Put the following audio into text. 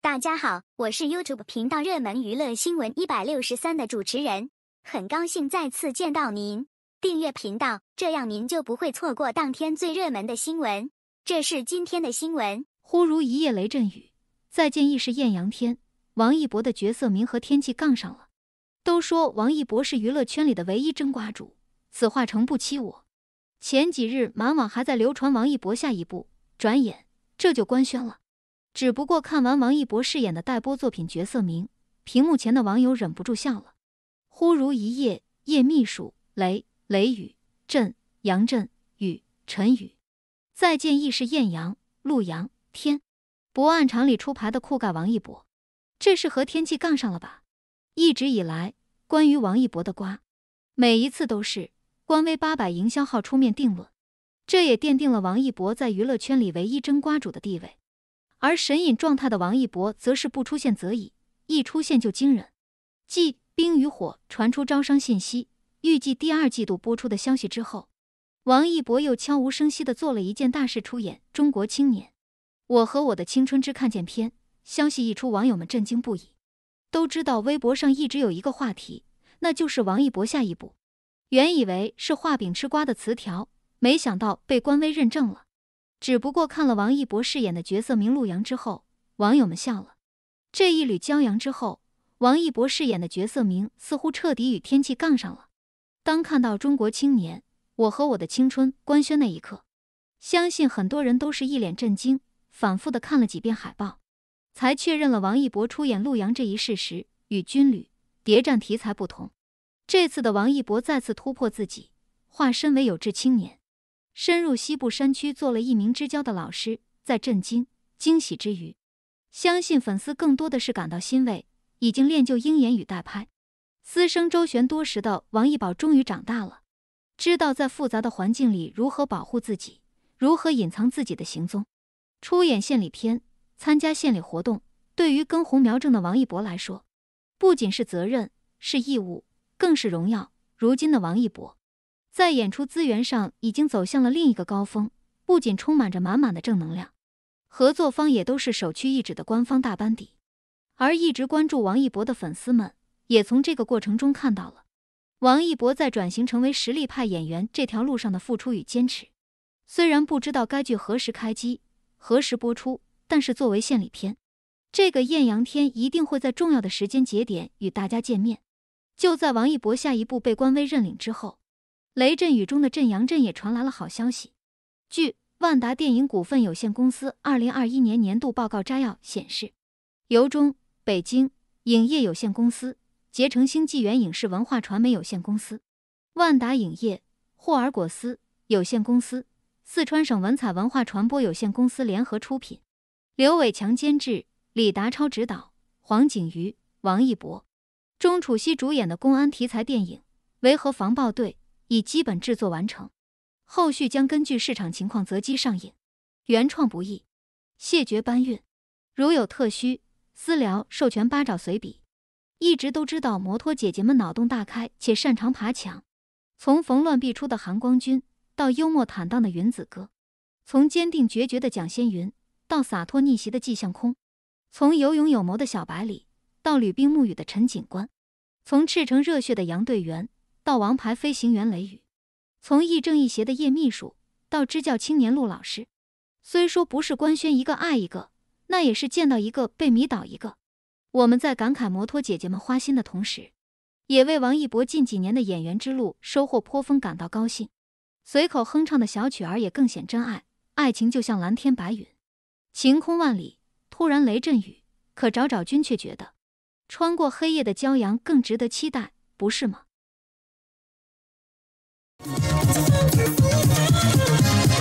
大家好，我是 YouTube 频道热门娱乐新闻一百六十三的主持人，很高兴再次见到您。订阅频道，这样您就不会错过当天最热门的新闻。这是今天的新闻：忽如一夜雷阵雨，再见亦是艳阳天。王一博的角色名和天气杠上了。都说王一博是娱乐圈里的唯一真瓜主，此话诚不欺我。前几日满网还在流传王一博下一步，转眼这就官宣了。只不过看完王一博饰演的待播作品角色名，屏幕前的网友忍不住笑了。忽如一夜夜秘书雷雷雨震杨震雨陈雨再见亦是艳阳陆阳天，不按常理出牌的酷盖王一博，这是和天气杠上了吧？一直以来，关于王一博的瓜，每一次都是官微八百营销号出面定论，这也奠定了王一博在娱乐圈里唯一真瓜主的地位。而神隐状态的王一博则是不出现则已，一出现就惊人。继《冰与火》传出招商信息，预计第二季度播出的消息之后，王一博又悄无声息地做了一件大事——出演《中国青年》《我和我的青春之看见篇》。消息一出，网友们震惊不已。都知道微博上一直有一个话题，那就是王一博下一步。原以为是画饼吃瓜的词条，没想到被官微认证了。只不过看了王一博饰演的角色名陆阳之后，网友们笑了。这一缕骄阳之后，王一博饰演的角色名似乎彻底与天气杠上了。当看到《中国青年》我和我的青春官宣那一刻，相信很多人都是一脸震惊，反复的看了几遍海报，才确认了王一博出演陆阳这一事实。与军旅、谍战题材不同，这次的王一博再次突破自己，化身为有志青年。深入西部山区做了一名支教的老师，在震惊、惊喜之余，相信粉丝更多的是感到欣慰。已经练就鹰眼与代拍，私生周旋多时的王一宝终于长大了，知道在复杂的环境里如何保护自己，如何隐藏自己的行踪。出演献礼片，参加献礼活动，对于根红苗正的王一博来说，不仅是责任，是义务，更是荣耀。如今的王一博。在演出资源上已经走向了另一个高峰，不仅充满着满满的正能量，合作方也都是首屈一指的官方大班底。而一直关注王一博的粉丝们，也从这个过程中看到了王一博在转型成为实力派演员这条路上的付出与坚持。虽然不知道该剧何时开机、何时播出，但是作为献礼片，《这个艳阳天》一定会在重要的时间节点与大家见面。就在王一博下一步被官微认领之后。雷阵雨中的镇阳镇也传来了好消息。据万达电影股份有限公司二零二一年年度报告摘要显示，由中北京影业有限公司、捷成星纪元影视文化传媒有限公司、万达影业霍尔果斯有限公司、四川省文彩文化传播有限公司联合出品，刘伟强监制，李达超执导，黄景瑜、王一博、钟楚曦主演的公安题材电影《维和防暴队》。已基本制作完成，后续将根据市场情况择机上映。原创不易，谢绝搬运。如有特需，私聊授权八爪随笔。一直都知道摩托姐姐们脑洞大开，且擅长爬墙。从逢乱必出的含光君，到幽默坦荡的云子哥；从坚定决绝的蒋先云，到洒脱逆袭的季向空；从有勇有谋的小百里，到吕冰沐雨的陈警官；从赤诚热血的杨队员。到王牌飞行员雷雨，从亦正亦邪的叶秘书到支教青年陆老师，虽说不是官宣一个爱一个，那也是见到一个被迷倒一个。我们在感慨摩托姐姐们花心的同时，也为王一博近几年的演员之路收获颇丰感到高兴。随口哼唱的小曲儿也更显真爱。爱情就像蓝天白云，晴空万里，突然雷阵雨。可找找君却觉得，穿过黑夜的骄阳更值得期待，不是吗？I'm Thank you.